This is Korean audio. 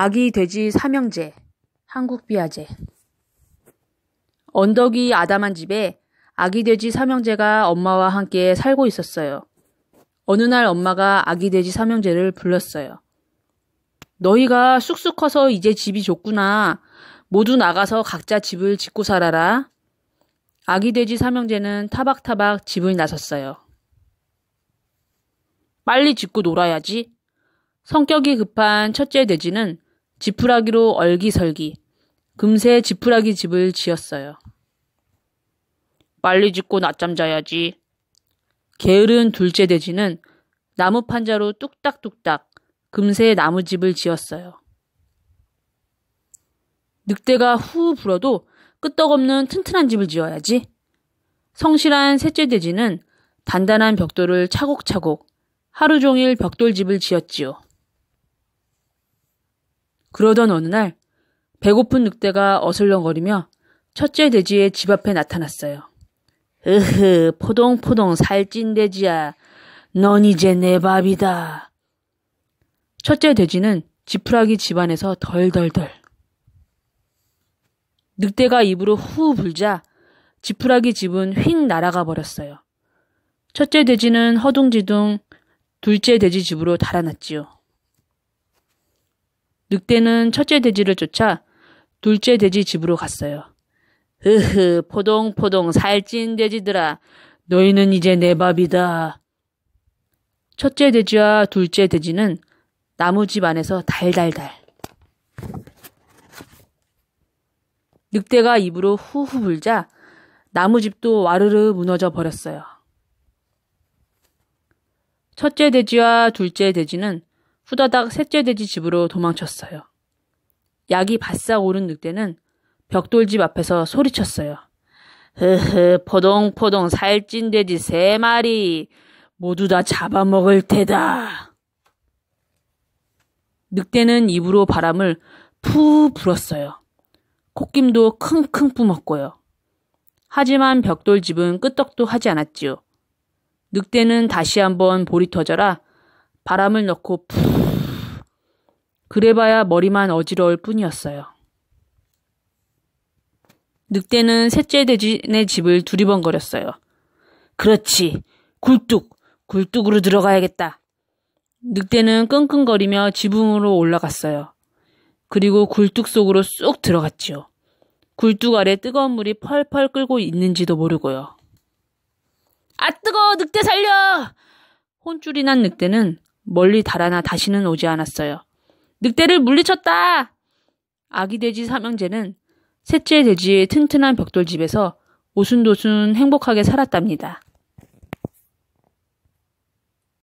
아기 돼지 삼형제, 한국비아제. 언덕이 아담한 집에 아기 돼지 삼형제가 엄마와 함께 살고 있었어요. 어느 날 엄마가 아기 돼지 삼형제를 불렀어요. 너희가 쑥쑥 커서 이제 집이 좋구나 모두 나가서 각자 집을 짓고 살아라. 아기 돼지 삼형제는 타박타박 집을 나섰어요. 빨리 짓고 놀아야지. 성격이 급한 첫째 돼지는 지푸라기로 얼기설기 금세 지푸라기 집을 지었어요. 빨리 짓고 낮잠 자야지. 게으른 둘째 돼지는 나무 판자로 뚝딱뚝딱 금세 나무집을 지었어요. 늑대가 후 불어도 끄떡없는 튼튼한 집을 지어야지. 성실한 셋째 돼지는 단단한 벽돌을 차곡차곡 하루 종일 벽돌집을 지었지요. 그러던 어느 날 배고픈 늑대가 어슬렁거리며 첫째 돼지의 집 앞에 나타났어요. 으흐, 포동포동 살찐 돼지야. 넌 이제 내 밥이다. 첫째 돼지는 지푸라기 집안에서 덜덜덜. 늑대가 입으로 후 불자 지푸라기 집은 휙 날아가 버렸어요. 첫째 돼지는 허둥지둥 둘째 돼지 집으로 달아났지요. 늑대는 첫째 돼지를 쫓아 둘째 돼지 집으로 갔어요. 흐흐, 포동포동 살찐 돼지들아, 너희는 이제 내 밥이다. 첫째 돼지와 둘째 돼지는 나무집 안에서 달달달. 늑대가 입으로 후후 불자 나무집도 와르르 무너져 버렸어요. 첫째 돼지와 둘째 돼지는 후다닥 셋째 돼지 집으로 도망쳤어요. 약이 바싹 오른 늑대는 벽돌집 앞에서 소리쳤어요. 흐흐, 포동포동 살찐 돼지 세 마리 모두 다 잡아먹을 테다. 늑대는 입으로 바람을 푸 불었어요. 콧김도 킁킁 뿜었고요. 하지만 벽돌집은 끄떡도 하지 않았지요. 늑대는 다시 한번 볼이 터져라 바람을 넣고 푸 그래봐야 머리만 어지러울 뿐이었어요. 늑대는 셋째 돼지네 집을 두리번거렸어요. 그렇지. 굴뚝. 굴뚝으로 들어가야겠다. 늑대는 끙끙거리며 지붕으로 올라갔어요. 그리고 굴뚝 속으로 쑥 들어갔지요. 굴뚝 아래 뜨거운 물이 펄펄 끓고 있는지도 모르고요. 아 뜨거! 워 늑대 살려! 혼쭐이 난 늑대는 멀리 달아나 다시는 오지 않았어요. 늑대를 물리쳤다! 아기 돼지 삼형제는 셋째 돼지의 튼튼한 벽돌집에서 오순도순 행복하게 살았답니다.